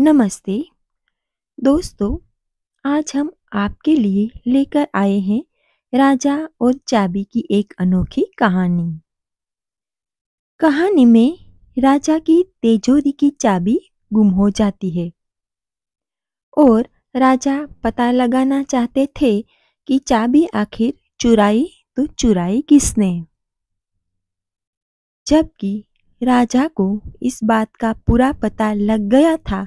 नमस्ते दोस्तों आज हम आपके लिए लेकर आए हैं राजा और चाबी की एक अनोखी कहानी कहानी में राजा की तेजोरी की चाबी गुम हो जाती है और राजा पता लगाना चाहते थे कि चाबी आखिर चुराई तो चुराई किसने जबकि राजा को इस बात का पूरा पता लग गया था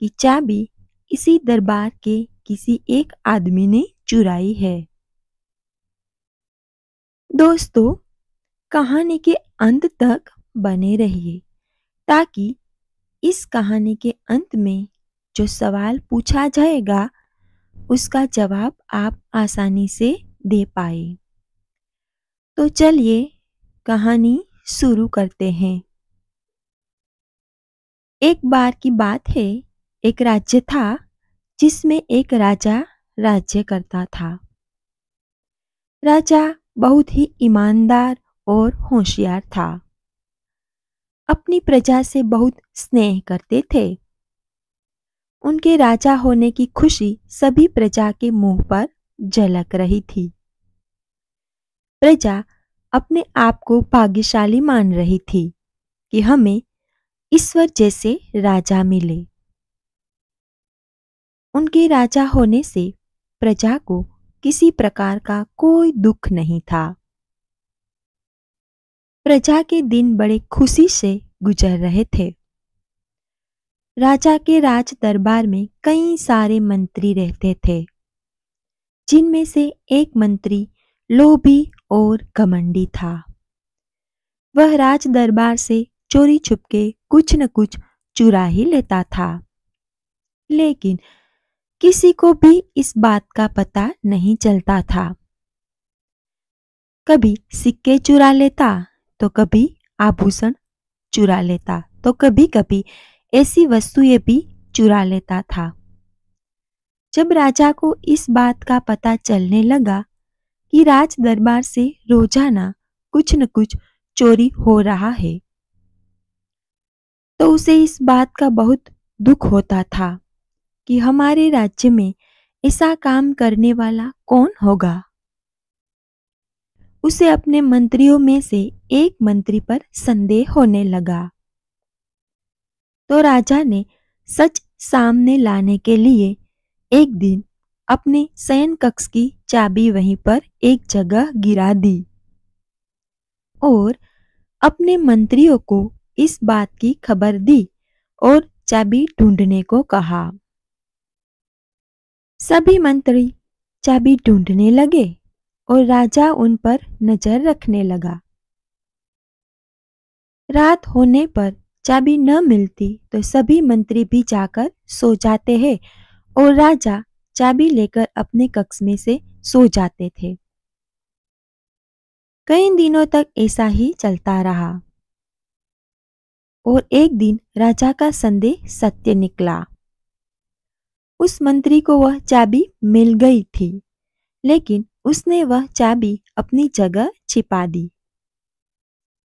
की चाबी इसी दरबार के किसी एक आदमी ने चुराई है दोस्तों कहानी के अंत तक बने रहिए ताकि इस कहानी के अंत में जो सवाल पूछा जाएगा उसका जवाब आप आसानी से दे पाए तो चलिए कहानी शुरू करते हैं एक बार की बात है एक राज्य था जिसमें एक राजा राज्य करता था राजा बहुत ही ईमानदार और होशियार था अपनी प्रजा से बहुत स्नेह करते थे उनके राजा होने की खुशी सभी प्रजा के मुंह पर झलक रही थी प्रजा अपने आप को भाग्यशाली मान रही थी कि हमें ईश्वर जैसे राजा मिले उनके राजा होने से प्रजा को किसी प्रकार का कोई दुख नहीं था प्रजा के दिन बड़े खुशी से गुजर रहे थे राजा के राज दरबार में कई सारे मंत्री रहते थे जिनमें से एक मंत्री लोभी और घमंडी था वह राज दरबार से चोरी छुपके कुछ न कुछ चुरा ही लेता था लेकिन किसी को भी इस बात का पता नहीं चलता था कभी सिक्के चुरा लेता तो कभी आभूषण चुरा लेता तो कभी कभी ऐसी वस्तुएं भी चुरा लेता था जब राजा को इस बात का पता चलने लगा कि राज दरबार से रोजाना कुछ न कुछ चोरी हो रहा है तो उसे इस बात का बहुत दुख होता था कि हमारे राज्य में ऐसा काम करने वाला कौन होगा उसे अपने मंत्रियों में से एक मंत्री पर संदेह होने लगा तो राजा ने सच सामने लाने के लिए एक दिन अपने शयन कक्ष की चाबी वहीं पर एक जगह गिरा दी और अपने मंत्रियों को इस बात की खबर दी और चाबी ढूंढने को कहा सभी मंत्री चाबी ढूंढने लगे और राजा उन पर नजर रखने लगा रात होने पर चाबी न मिलती तो सभी मंत्री भी जाकर सो जाते हैं और राजा चाबी लेकर अपने कक्ष में से सो जाते थे कई दिनों तक ऐसा ही चलता रहा और एक दिन राजा का संदेह सत्य निकला उस मंत्री को वह चाबी मिल गई थी लेकिन उसने वह चाबी अपनी जगह छिपा दी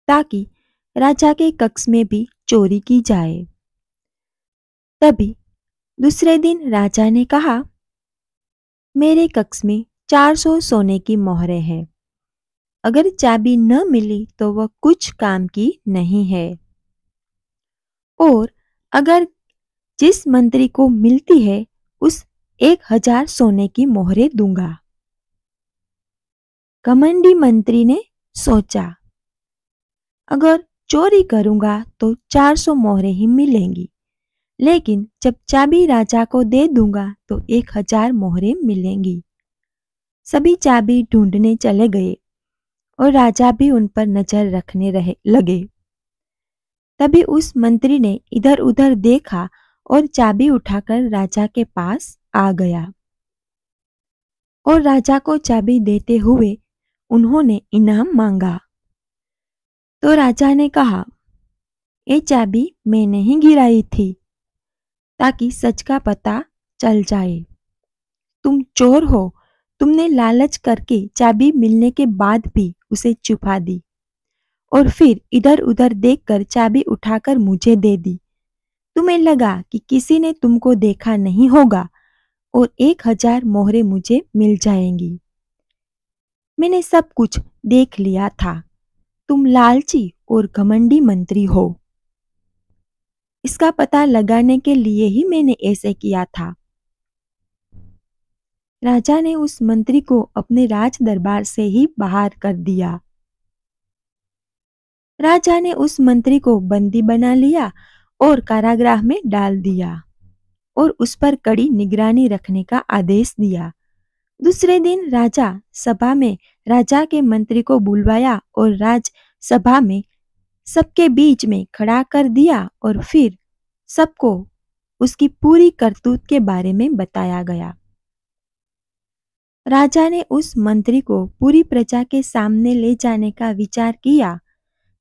ताकि राजा के कक्ष में भी चोरी की जाए तभी दूसरे दिन राजा ने कहा मेरे कक्ष में 400 सोने की मोहरे हैं अगर चाबी न मिली तो वह कुछ काम की नहीं है और अगर जिस मंत्री को मिलती है उस एक हजार सोने की मोहरे दूंगा कमंडी मंत्री ने सोचा अगर चोरी करूंगा तो चार सौ मोहरे ही मिलेंगी लेकिन जब चाबी राजा को दे दूंगा तो एक हजार मोहरे मिलेंगी सभी चाबी ढूंढने चले गए और राजा भी उन पर नजर रखने रहे लगे तभी उस मंत्री ने इधर उधर देखा और चाबी उठाकर राजा के पास आ गया और राजा को चाबी देते हुए उन्होंने इनाम मांगा तो राजा ने कहा ये चाबी मैंने ही गिराई थी ताकि सच का पता चल जाए तुम चोर हो तुमने लालच करके चाबी मिलने के बाद भी उसे छुपा दी और फिर इधर उधर देखकर चाबी उठाकर मुझे दे दी तुम्हें लगा कि किसी ने तुमको देखा नहीं होगा और एक हजार मोहरे मुझे मिल जाएंगी मैंने सब कुछ देख लिया था तुम लालची और घमंडी मंत्री हो इसका पता लगाने के लिए ही मैंने ऐसे किया था राजा ने उस मंत्री को अपने राज दरबार से ही बाहर कर दिया राजा ने उस मंत्री को बंदी बना लिया और कारागृह में डाल दिया और उस पर कड़ी निगरानी रखने का आदेश दिया दूसरे दिन राजा सभा में राजा के मंत्री को बुलवाया और राज सभा में सबके बीच में खड़ा कर दिया और फिर सबको उसकी पूरी करतूत के बारे में बताया गया राजा ने उस मंत्री को पूरी प्रजा के सामने ले जाने का विचार किया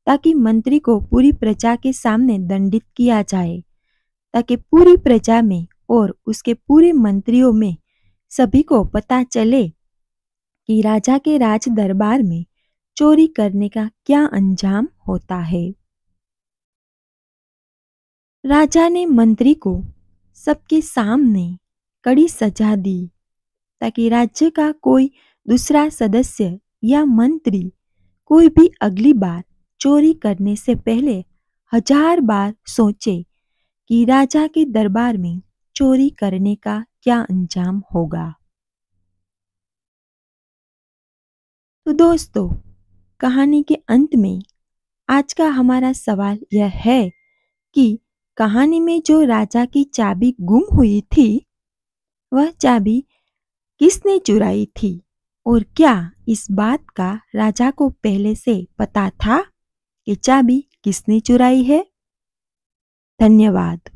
ताकि मंत्री को पूरी प्रजा के सामने दंडित किया जाए ताकि पूरी प्रजा में और उसके पूरे मंत्रियों में सभी को पता चले कि राजा के राज दरबार में चोरी करने का क्या अंजाम होता है राजा ने मंत्री को सबके सामने कड़ी सजा दी ताकि राज्य का कोई दूसरा सदस्य या मंत्री कोई भी अगली बार चोरी करने से पहले हजार बार सोचे कि राजा के दरबार में चोरी करने का क्या अंजाम होगा तो दोस्तों कहानी के अंत में आज का हमारा सवाल यह है कि कहानी में जो राजा की चाबी गुम हुई थी वह चाबी किसने चुराई थी और क्या इस बात का राजा को पहले से पता था ये चाबी किसने चुराई है धन्यवाद